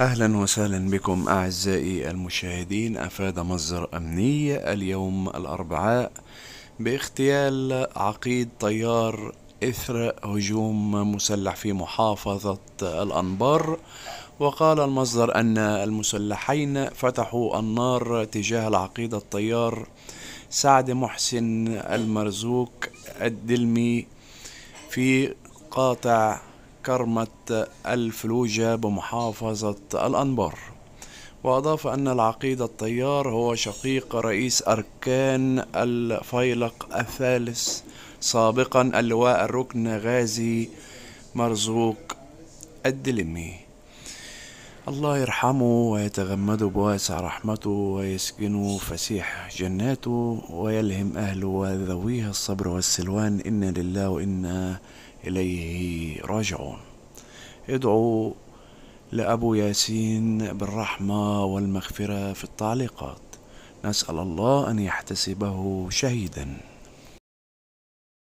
أهلا وسهلا بكم أعزائي المشاهدين أفاد مصدر أمني اليوم الأربعاء باغتيال عقيد طيار إثر هجوم مسلح في محافظة الأنبار وقال المصدر أن المسلحين فتحوا النار تجاه العقيد الطيار سعد محسن المرزوق الدلمي في قاطع كرمة الفلوجة بمحافظة الأنبار وأضاف أن العقيد الطيار هو شقيق رئيس أركان الفيلق الثالث سابقا اللواء الركن غازي مرزوق الدلمي الله يرحمه ويتغمده بواسع رحمته ويسكنه فسيح جناته ويلهم أهله وذويها الصبر والسلوان إنا لله وإنا إليه راجعون ادعوا لأبو ياسين بالرحمة والمغفرة في التعليقات نسأل الله أن يحتسبه شهيدا